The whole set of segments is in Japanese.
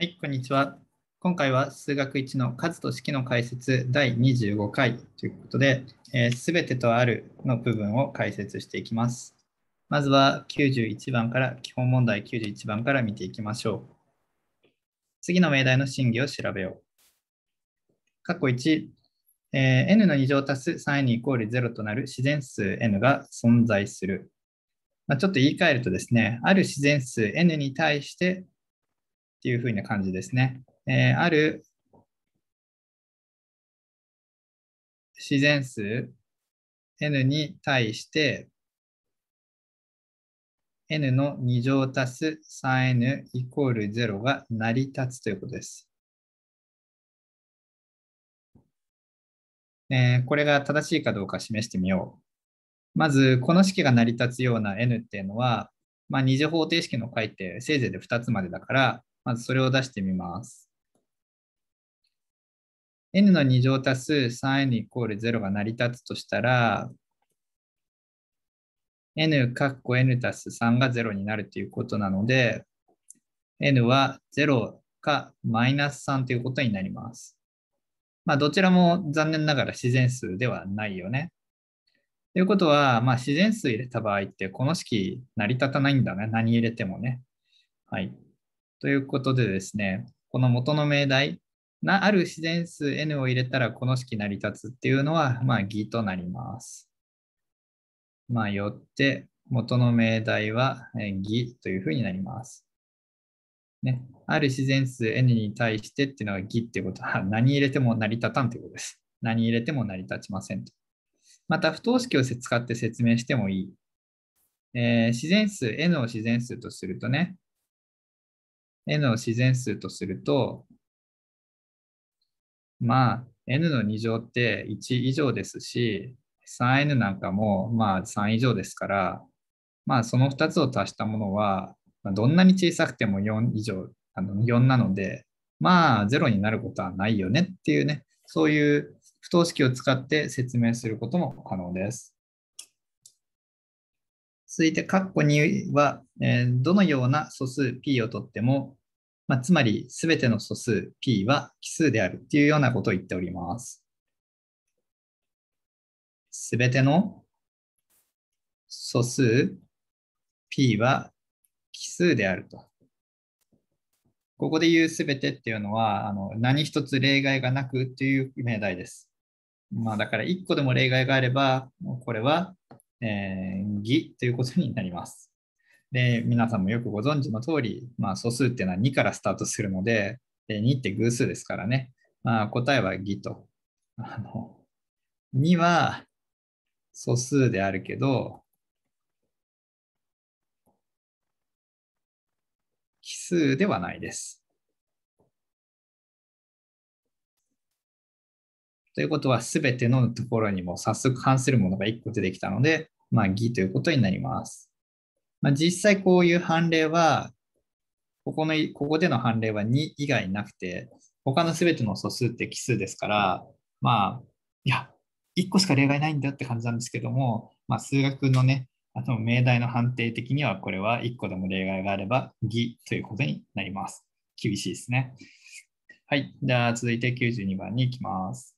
はい、こんにちは。今回は数学1の数と式の解説第25回ということで、す、えー、べ、てとあるの部分を解説していきます。まずは91番から、基本問題91番から見ていきましょう。次の命題の真偽を調べよう。括弧1、えー、n の2乗足す 3n イコール0となる自然数 n が存在する。まあ、ちょっと言い換えるとですね、ある自然数 n に対してっていうふうな感じですね。えー、ある自然数 n に対して n の2乗足す 3n イコール0が成り立つということです。えー、これが正しいかどうか示してみよう。まず、この式が成り立つような n っていうのは、まあ、二次方程式の解ってせいぜいで2つまでだから、まずそれを出してみます。n の2乗足す 3n イコール0が成り立つとしたら、n かっこ n 足す3が0になるということなので、n は0かマイナス3ということになります。まあ、どちらも残念ながら自然数ではないよね。ということは、まあ、自然数入れた場合って、この式成り立たないんだね。何入れてもね。はい。ということでですね、この元の命題、なある自然数 n を入れたらこの式成り立つっていうのは、まあ、偽となります。まあ、よって元の命題は偽というふうになります。ね、ある自然数 n に対してっていうのは偽っていうことは 何入れても成り立たんということです。何入れても成り立ちませんと。また不等式を使って説明してもいい。えー、自然数 n を自然数とするとね、n を自然数とすると、まあ、n の2乗って1以上ですし、3n なんかもまあ3以上ですから、まあ、その2つを足したものは、どんなに小さくても4以上、あの4なので、まあ、0になることはないよねっていうね、そういう不等式を使って説明することも可能です。続いて、括弧2は、えー、どのような素数 p をとっても、まあ、つまりすべての素数 p は奇数であるというようなことを言っております。すべての素数 p は奇数であると。ここで言うすべてっていうのはあの何一つ例外がなくという命題です。まあ、だから1個でも例外があればこれはえー、偽ということになります。で、皆さんもよくご存知の通り、まあ、素数っていうのは2からスタートするので、で2って偶数ですからね、まあ、答えは偽と。あの2は素数であるけど、奇数ではないです。ということは、すべてのところにも早速関するものが1個出てきたので、まあ、義ということになります。まあ、実際こういう判例は、ここのここでの判例は2以外なくて、他の全ての素数って奇数ですから、まあ、いや、1個しか例外ないんだって感じなんですけども、まあ、数学のね、あと命題の判定的には、これは1個でも例外があれば、偽ということになります。厳しいですね。はい。じゃあ、続いて92番に行きます。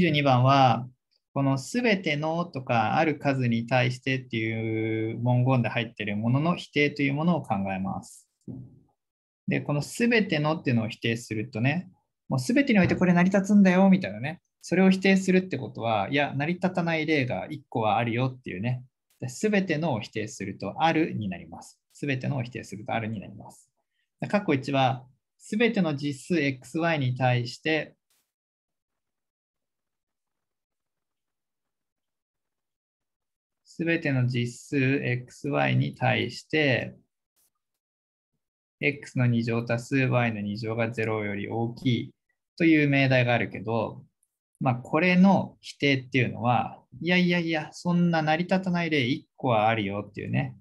92番は、このすべてのとかある数に対してっていう文言で入っているものの否定というものを考えます。で、このすべてのっていうのを否定するとね、もうすべてにおいてこれ成り立つんだよみたいなね、それを否定するってことは、いや、成り立たない例が1個はあるよっていうね、すべてのを否定するとあるになります。すべてのを否定するとあるになります。括弧1は、すべての実数 xy に対してすべての実数 xy に対して、x の2乗足す y の2乗が0より大きいという命題があるけど、まあ、これの否定っていうのは、いやいやいや、そんな成り立たない例1個はあるよっていうね、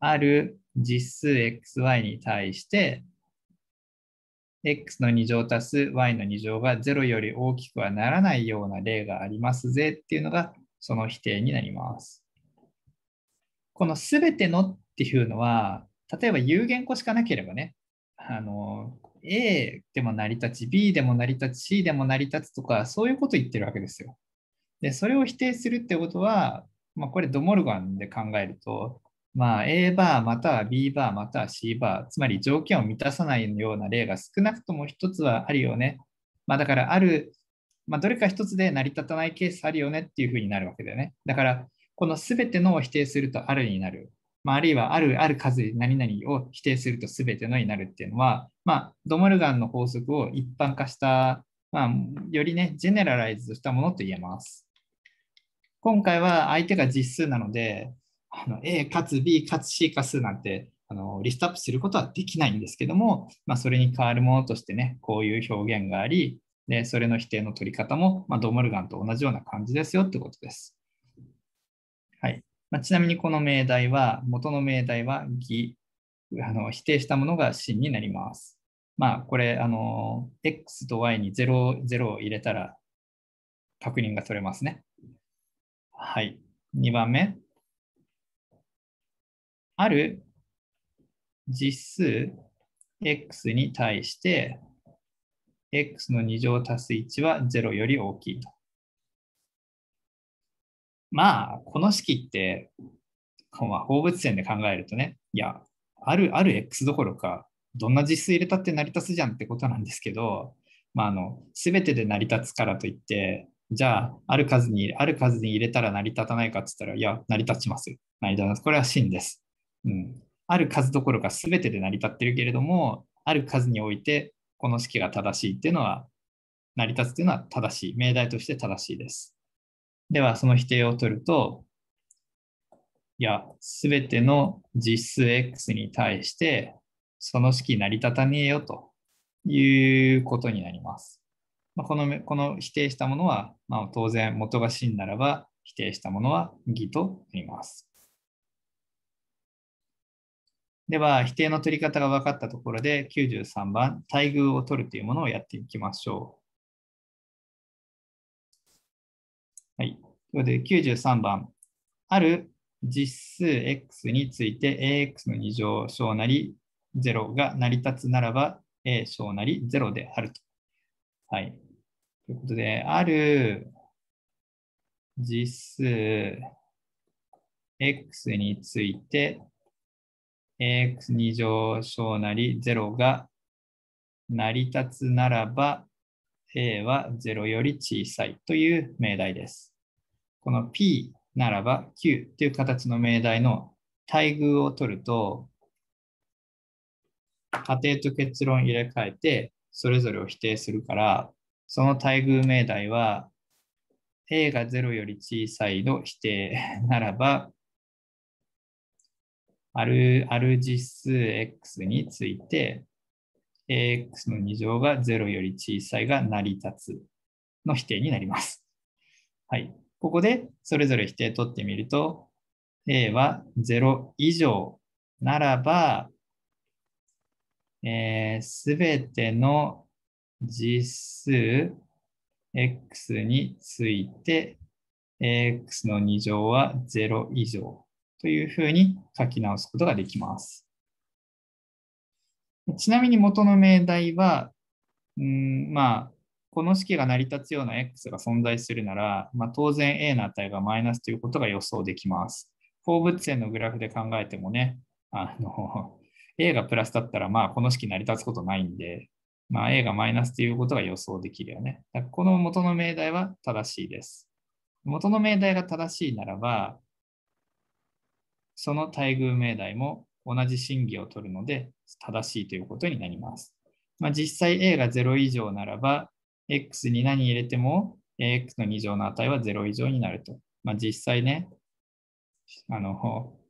ある実数 xy に対して、x の2乗足す y の2乗が0より大きくはならないような例がありますぜっていうのがその否定になります。この全てのっていうのは、例えば有限個しかなければね、あの、A でも成り立ち、B でも成り立ち、C でも成り立つとか、そういうこと言ってるわけですよ。で、それを否定するってことは、まあ、これドモルガンで考えると、まあ、A バーまたは B バーまたは C バー、つまり条件を満たさないような例が少なくとも一つはあるよね。まあ、だからある、まあ、どれか一つで成り立たないケースあるよねっていうふうになるわけだよね。だから、この全てのを否定するとあるになる、まあ、あるいはあるある数何々を否定すると全てのになるっていうのは、まあ、ドモルガンの法則を一般化した、まあ、よりね、ジェネラライズしたものと言えます。今回は相手が実数なので、あの A かつ B かつ C か数なんてあのリストアップすることはできないんですけども、まあ、それに代わるものとしてね、こういう表現があり、でそれの否定の取り方も、まあ、ドモルガンと同じような感じですよってことです。まあ、ちなみにこの命題は、元の命題は偽、あの否定したものが真になります。まあ、これ、あの、x と y に 0, 0を入れたら確認が取れますね。はい。2番目。ある実数 x に対して x の2乗足す1は0より大きいと。まあ、この式って、まあ、放物線で考えるとね、いや、ある、ある X どころか、どんな実数入れたって成り立つじゃんってことなんですけど、まあ、あの、すべてで成り立つからといって、じゃあ、ある数に、ある数に入れたら成り立たないかって言ったら、いや、成り立ちます成り立ます。これは真です。うん。ある数どころか全てで成り立ってるけれども、ある数において、この式が正しいっていうのは、成り立つっていうのは正しい。命題として正しいです。では、その否定を取ると、いや、すべての実数 x に対して、その式成り立たねえよということになります。まあ、このこの否定したものは、まあ、当然元が真ならば否定したものは偽となります。では、否定の取り方が分かったところで93番、待遇を取るというものをやっていきましょう。はい。ということで、93番。ある実数 x について ax の2乗小なり0が成り立つならば a 小なり0であると。はい。ということで、ある実数 x について ax2 乗小なり0が成り立つならば a は0より小さいという命題です。この P ならば Q という形の命題の対偶を取ると、仮定と結論入れ替えて、それぞれを否定するから、その対偶命題は、A が0より小さいの否定ならば、ある、ある実数 x について、ax の2乗が0より小さいが成り立つの否定になります。はい。ここでそれぞれ否定取ってみると、A は0以上ならば、す、えー、べ、ての実数 x について、x の2乗は0以上というふうに書き直すことができます。ちなみに元の命題は、うんまあ、この式が成り立つような x が存在するなら、まあ、当然 a の値がマイナスということが予想できます。放物線のグラフで考えてもね、あの a がプラスだったら、まあ、この式成り立つことないんで、まあ、a がマイナスということが予想できるよね。だこの元の命題は正しいです。元の命題が正しいならば、その待遇命題も同じ真偽を取るので正しいということになります。まあ、実際 A が0以上ならば x に何入れても ax の2乗の値は0以上になると。まあ、実際ね、あの、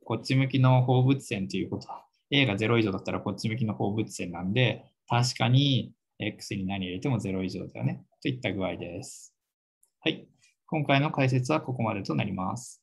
こっち向きの放物線ということ。a が0以上だったらこっち向きの放物線なんで、確かに x に何入れても0以上だよね。といった具合です。はい。今回の解説はここまでとなります。